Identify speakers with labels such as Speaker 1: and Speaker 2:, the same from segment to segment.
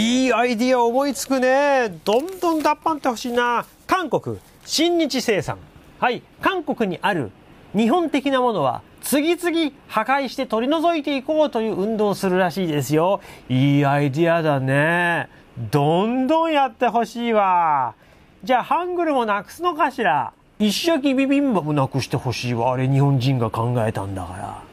Speaker 1: いいアイディア思いつくね。どんどん脱藩ってほしいな。韓国、新日生産。はい、韓国にある日本的なものは次々破壊して取り除いていこうという運動をするらしいですよ。いいアイディアだね。どんどんやってほしいわ。じゃあ、ハングルもなくすのかしら。一生ビビンバもなくしてほしいわ。あれ日本人が考えたんだから。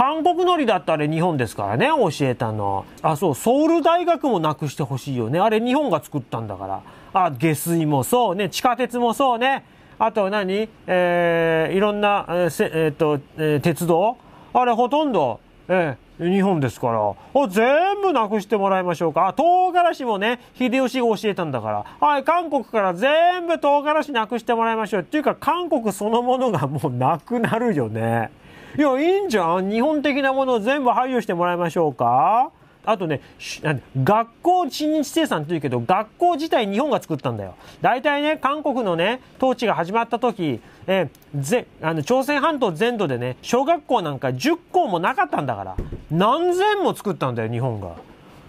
Speaker 1: 韓国のりだったら日本ですからね、教えたの。あ、そう、ソウル大学もなくしてほしいよね。あれ日本が作ったんだから。あ、下水もそうね、地下鉄もそうね。あと何えー、いろんな、えー、えー、っと、えー、鉄道あれほとんど、えー、日本ですから。全部なくしてもらいましょうか。あ、唐辛子もね、秀吉が教えたんだから。はい、韓国から全部唐辛子なくしてもらいましょう。っていうか、韓国そのものがもうなくなるよね。いや、いいんじゃん。日本的なものを全部配慮してもらいましょうか。あとね、学校親日生産って言うけど、学校自体日本が作ったんだよ。大体ね、韓国のね、統治が始まった時、えぜあの朝鮮半島全土でね、小学校なんか10校もなかったんだから、何千も作ったんだよ、日本が。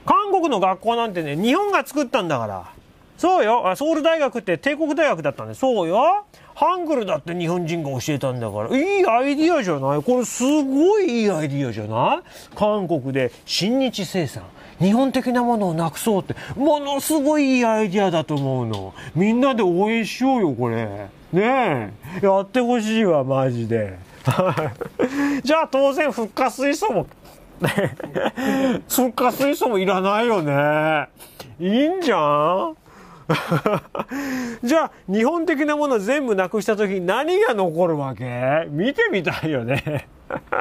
Speaker 1: 韓国の学校なんてね、日本が作ったんだから。そうよ。ソウル大学って帝国大学だったんで、そうよ。ハングルだって日本人が教えたんだから、いいアイディアじゃないこれすごいいいアイディアじゃない韓国で親日生産。日本的なものをなくそうって、ものすごいいいアイディアだと思うの。みんなで応援しようよ、これ。ねえ。やってほしいわ、マジで。じゃあ当然、復活水素も 復活水素もいらないよね。いいんじゃん じゃあ日本的なもの全部なくした時に何が残るわけ見てみたいよね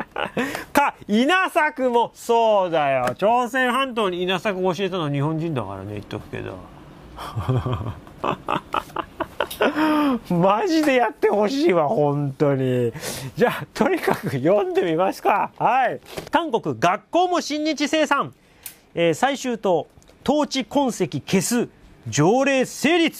Speaker 1: か稲作もそうだよ朝鮮半島に稲作を教えたのは日本人だからね言っとくけど マジでやってほしいわ、本当に。じゃあ、とにかく読んでみますか。はい。韓国、学校も新日生産。えー、最終党、統治痕跡消す。条例成立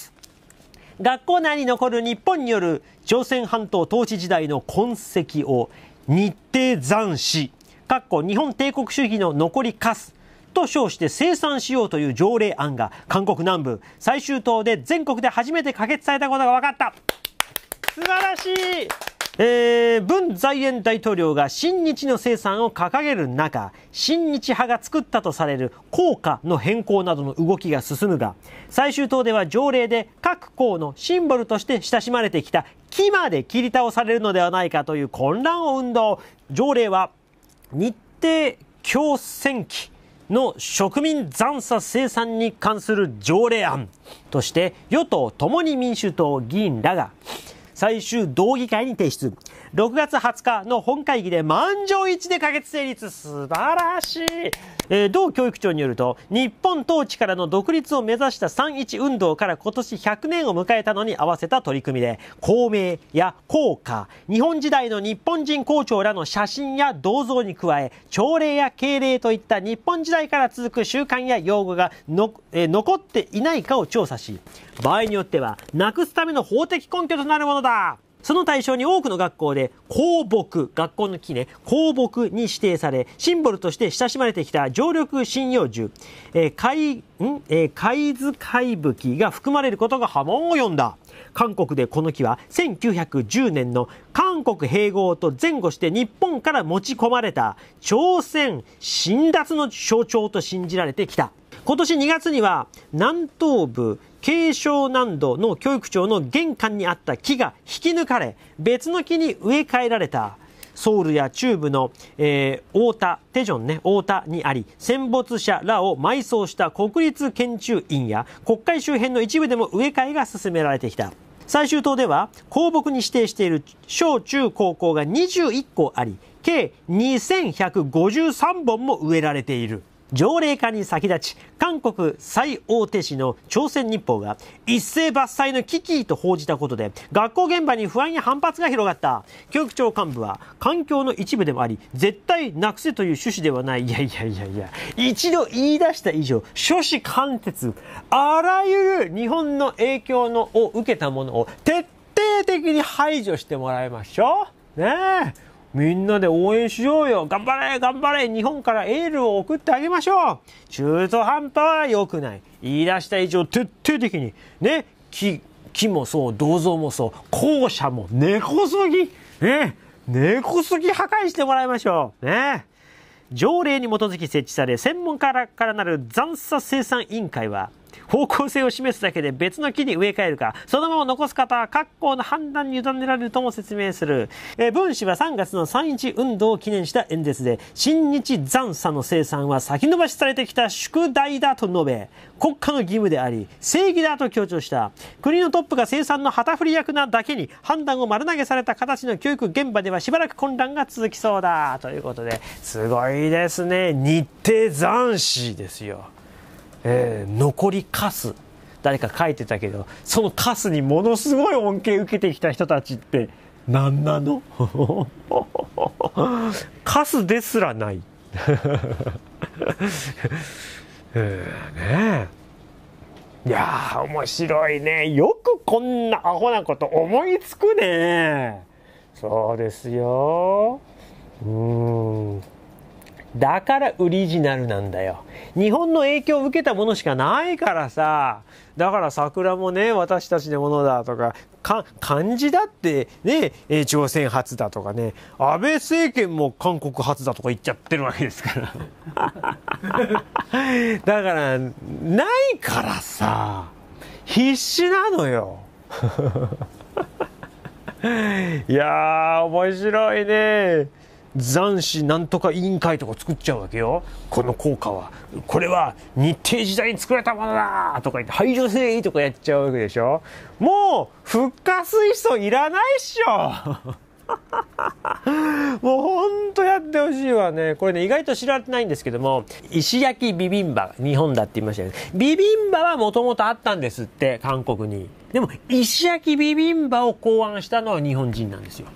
Speaker 1: 学校内に残る日本による朝鮮半島統治時代の痕跡を日程残死、かっこ日本帝国主義の残りカスと称して生産しようという条例案が韓国南部最終党で全国で初めて可決されたことが分かった素晴らしいえー、文在寅大統領が新日の生産を掲げる中、新日派が作ったとされる効果の変更などの動きが進むが、最終党では条例で各校のシンボルとして親しまれてきた木まで切り倒されるのではないかという混乱を運動。条例は日程共戦期の植民残差生産に関する条例案として与党共に民主党議員らが最終道議会に提出。6月20日の本会議で満場一致で可決成立。素晴らしい。えー、同教育長によると、日本統治からの独立を目指した31運動から今年100年を迎えたのに合わせた取り組みで、公明や効果、日本時代の日本人校長らの写真や銅像に加え、朝礼や敬礼といった日本時代から続く習慣や用語がの、えー、残っていないかを調査し、場合によっては、なくすための法的根拠となるものだだその対象に多くの学校で香木、学校の木ね、香木に指定され、シンボルとして親しまれてきた常緑針葉樹、えー、貝、んえー、貝が含まれることが波紋を呼んだ。韓国でこの木は1910年の韓国併合と前後して日本から持ち込まれた朝鮮辛辣の象徴と信じられてきた。今年2月には南東部慶尚南道の教育庁の玄関にあった木が引き抜かれ別の木に植え替えられたソウルや中部の、えー、太田、テジョンね、太田にあり、戦没者らを埋葬した国立研究院や国会周辺の一部でも植え替えが進められてきた。最終党では公木に指定している小中高校が21校あり計2153本も植えられている条例化に先立ち韓国最大手紙の朝鮮日報が一斉伐採の危機と報じたことで学校現場に不安や反発が広がった教育庁幹部は環境の一部でもあり絶対なくせという趣旨ではないいやいやいやいや一度言い出した以上諸子貫徹あらゆる日本の影響のを受けたものを徹底的に排除してもらいましょうねえみんなで応援しようよ頑張れ頑張れ日本からエールを送ってあげましょう中途半端は良くない言い出した以上徹底的にね木木もそう銅像もそう校舎も根こそぎね根こそぎ破壊してもらいましょうね条例に基づき設置され専門家からなる残殺生産委員会は方向性を示すだけで別の木に植え替えるか、そのまま残す方は各校の判断に委ねられるとも説明する。えー、文氏は3月の3日運動を記念した演説で、新日残差の生産は先延ばしされてきた宿題だと述べ、国家の義務であり、正義だと強調した。国のトップが生産の旗振り役なだけに、判断を丸投げされた形の教育現場ではしばらく混乱が続きそうだ。ということで、すごいですね。日程残死ですよ。えー、残りカス誰か書いてたけどそのカスにものすごい恩恵受けてきた人たちって何なの カスですらない えー、ねいや面白いねよくこんなアホなこと思いつくねそうですようんだからオリジナルなんだよ。日本の影響を受けたものしかないからさ。だから桜もね、私たちのものだとか、か漢字だってね、朝鮮初だとかね、安倍政権も韓国初だとか言っちゃってるわけですから。だから、ないからさ、必死なのよ。いやー、面白いね。残死なんとか委員会とか作っちゃうわけよこの効果はこれは日程時代に作られたものだとか言って排除せいとかやっちゃうわけでしょもう復活水素いらないっしょ もうほんとやってほしいわね。これね、意外と知られてないんですけども、石焼きビビンバ、日本だって言いましたよね。ビビンバはもともとあったんですって、韓国に。でも、石焼きビビンバを考案したのは日本人なんですよ。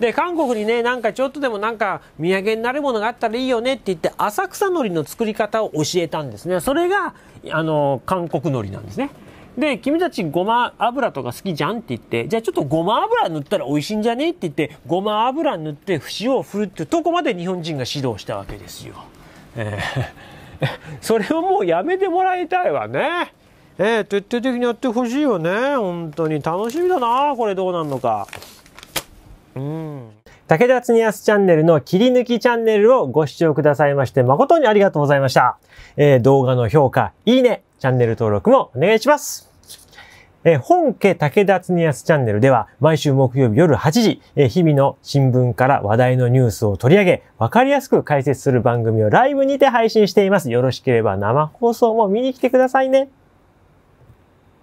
Speaker 1: で韓国にねなんかちょっとでもなんか土産になるものがあったらいいよねって言って浅草海苔の作り方を教えたんですねそれがあの韓国海苔なんですねで君たちごま油とか好きじゃんって言ってじゃあちょっとごま油塗ったら美味しいんじゃねって言ってごま油塗って塩を振るってとこまで日本人が指導したわけですよ、えー、それをもうやめてもらいたいわねえー、徹底的にやってほしいよね本当に楽しみだなこれどうなるのか。うん武田恒すチャンネルの切り抜きチャンネルをご視聴くださいまして誠にありがとうございました。えー、動画の評価、いいね、チャンネル登録もお願いします。えー、本家武田恒すチャンネルでは毎週木曜日夜8時、えー、日々の新聞から話題のニュースを取り上げ、わかりやすく解説する番組をライブにて配信しています。よろしければ生放送も見に来てくださいね。